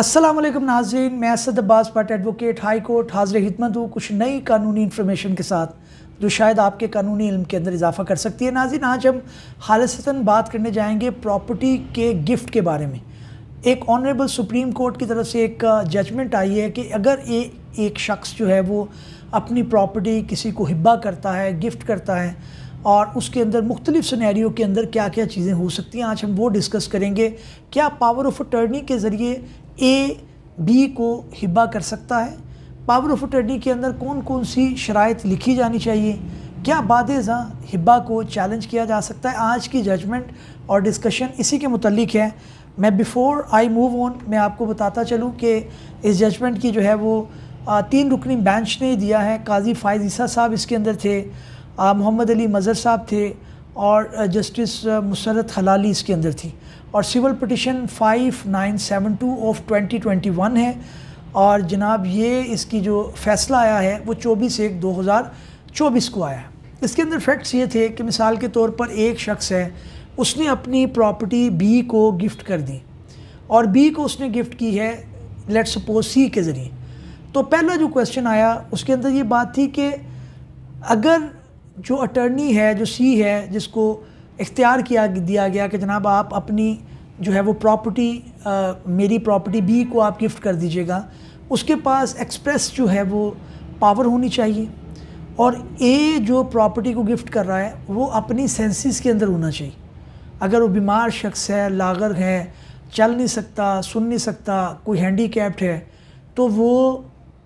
अस्सलाम वालेकुम नाजरीन मैं Asad Abbas Bhatt advocate high court हाजिर हिदमत हूँ कुछ नई कानूनी इन्फॉर्मेशन के साथ जो शायद आपके कानूनी इल्म के अंदर इजाफा कर सकती है नाजिन आज हम खालसता बात करने जाएंगे प्रॉपर्टी के गिफ्ट के बारे में एक ऑनरेबल सुप्रीम कोर्ट की तरफ से एक जजमेंट आई है कि अगर ए, एक शख्स जो है वो अपनी प्रॉपर्टी किसी को हिब्बा करता है गिफ्ट करता है और उसके अंदर मुख्तलिफ सनेरियो के अंदर क्या क्या चीज़ें हो सकती हैं आज हम वो डिस्कस करेंगे क्या पावर ऑफ अटर्नी के ज़रिए ए बी को हिब्बा कर सकता है पावर ऑफ अटर्नी के अंदर कौन कौन सी शराइ लिखी जानी चाहिए क्या बाद हिब्बा को चैलेंज किया जा सकता है आज की जजमेंट और डिस्कशन इसी के मतलब है मैं बिफ़ोर आई मूव ऑन मैं आपको बताता चलूँ कि इस जजमेंट की जो है वो तीन रुकनी बेंच ने दिया है काजी फ़ायज़ ईसा साहब इसके अंदर थे मोहम्मद अली मज़र साहब थे और जस्टिस मुसरत हलाली इसके अंदर थी और सिविल पटिशन 5972 ऑफ 2021 है और जनाब ये इसकी जो फ़ैसला आया है वो 24 एक 2024 को आया है इसके अंदर फैक्ट्स ये थे कि मिसाल के तौर पर एक शख्स है उसने अपनी प्रॉपर्टी बी को गिफ्ट कर दी और बी को उसने गिफ्ट की है लेट सपोज सी के ज़रिए तो पहला जो क्वेश्चन आया उसके अंदर ये बात थी कि अगर जो अटर्नी है जो सी है जिसको इख्तियार किया दिया गया कि जनाब आप अपनी जो है वो प्रॉपर्टी मेरी प्रॉपर्टी बी को आप गिफ्ट कर दीजिएगा उसके पास एक्सप्रेस जो है वो पावर होनी चाहिए और ए जो प्रॉपर्टी को गिफ्ट कर रहा है वो अपनी सेंसेस के अंदर होना चाहिए अगर वो बीमार शख्स है लागर है चल नहीं सकता सुन नहीं सकता कोई हैंडी कैप्ड है तो वो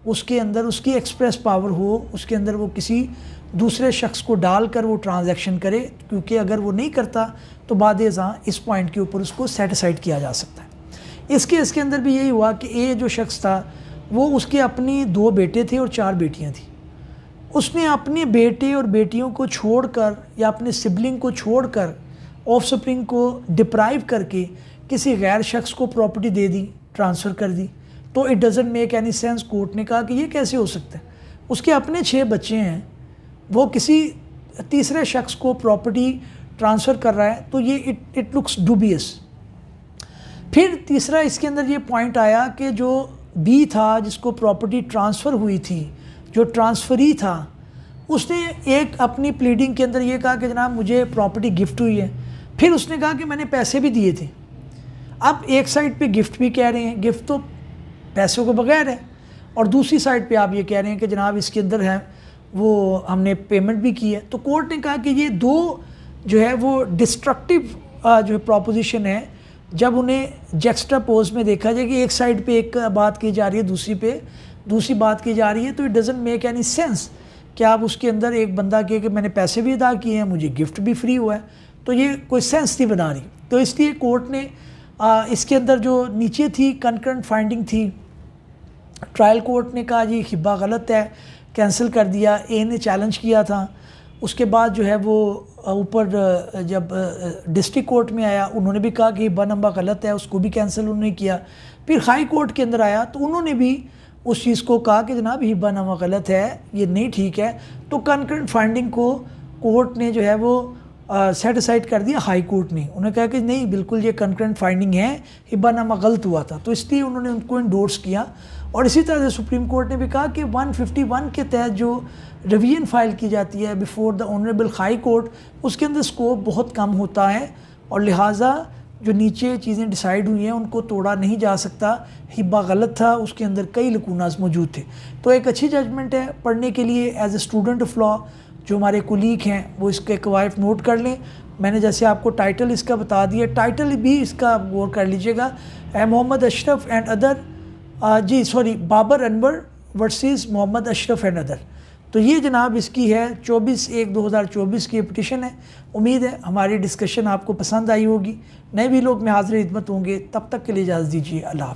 उसके अंदर उसकी एक्सप्रेस पावर हो उसके अंदर वो किसी दूसरे शख्स को डाल कर वो ट्रांजैक्शन करे क्योंकि अगर वो नहीं करता तो बाद इस पॉइंट के ऊपर उसको सेटिसाइड किया जा सकता है इसके इसके अंदर भी यही हुआ कि ए जो शख्स था वो उसके अपने दो बेटे थे और चार बेटियां थीं उसने अपने बेटे और बेटियों को छोड़कर या अपने सिबलिंग को छोड़कर ऑफ स्प्रिंग को डिप्राइव करके किसी गैर शख्स को प्रॉपर्टी दे दी ट्रांसफ़र कर दी तो it doesn't make any sense court ने कहा कि ये कैसे हो सकता है उसके अपने छः बच्चे हैं वो किसी तीसरे शख्स को प्रॉपर्टी ट्रांसफ़र कर रहा है तो ये इट इट लुक्स डूबियस फिर तीसरा इसके अंदर ये पॉइंट आया कि जो बी था जिसको प्रॉपर्टी ट्रांसफ़र हुई थी जो ट्रांसफरी था उसने एक अपनी प्लीडिंग के अंदर ये कहा कि जनाब मुझे प्रॉपर्टी गिफ्ट हुई है फिर उसने कहा कि मैंने पैसे भी दिए थे अब एक साइड पे गिफ्ट भी कह रहे हैं गिफ्ट तो पैसों के बगैर है और दूसरी साइड पे आप ये कह रहे हैं कि जनाब इसके अंदर है वो हमने पेमेंट भी की है तो कोर्ट ने कहा कि ये दो जो है वो डिस्ट्रक्टिव जो है प्रोपोजिशन है जब उन्हें जेक्स्ट्रा पोज में देखा जाए कि एक साइड पे एक बात की जा रही है दूसरी पे दूसरी बात की जा रही है तो it doesn't make any sense कि आप उसके अंदर एक बंदा कहे कि मैंने पैसे भी अदा किए हैं मुझे गिफ्ट भी फ्री हुआ है तो ये कोई सेंस नहीं बना रही तो इसलिए कोर्ट ने आ, इसके अंदर जो नीचे थी कंकरेंट फाइंडिंग थी ट्रायल कोर्ट ने कहा जी हिब्बा गलत है कैंसिल कर दिया ए ने चैलेंज किया था उसके बाद जो है वो ऊपर जब डिस्ट्रिक्ट कोर्ट में आया उन्होंने भी कहा कि हिब्बा नंबा गलत है उसको भी कैंसिल उन्होंने किया फिर हाई कोर्ट के अंदर आया तो उन्होंने भी उस चीज़ को कहा कि जनाब हिब्बा नंबा गलत है ये नहीं ठीक है तो कंकरेंट फाइंडिंग को कोर्ट ने जो है वो सेट असाइड कर दिया हाई कोर्ट ने उन्होंने कहा कि नहीं बिल्कुल ये कंक्रेंट फाइंडिंग है हिब्बा नामा गलत हुआ था तो इसलिए उन्होंने उनको इंडोर्स किया और इसी तरह से सुप्रीम कोर्ट ने भी कहा कि 151 के तहत जो रिवीजन फाइल की जाती है before the honourable high court उसके अंदर स्कोप बहुत कम होता है और लिहाजा जो नीचे चीज़ें डिसाइड हुई हैं उनको तोड़ा नहीं जा सकता हिब्बा गलत था उसके अंदर कई लकूनाज मौजूद थे तो एक अच्छी जजमेंट है पढ़ने के लिए as a student of law जो हमारे कुलीग हैं वो इसके एक वाइफ नोट कर लें मैंने जैसे आपको टाइटल इसका बता दिया टाइटल भी इसका आप गौर कर लीजिएगा ए मोहम्मद अशरफ एंड अदर जी sorry Babar Anwar versus Mohammad Ashraf and other तो ये जनाब इसकी है 24 एक 2024 की पटिशन है उम्मीद है हमारी डिस्कशन आपको पसंद आई होगी नए भी लोग में हाजिर हिदमत होंगे तब तक के लिए इजाज़त दीजिए अल्लाह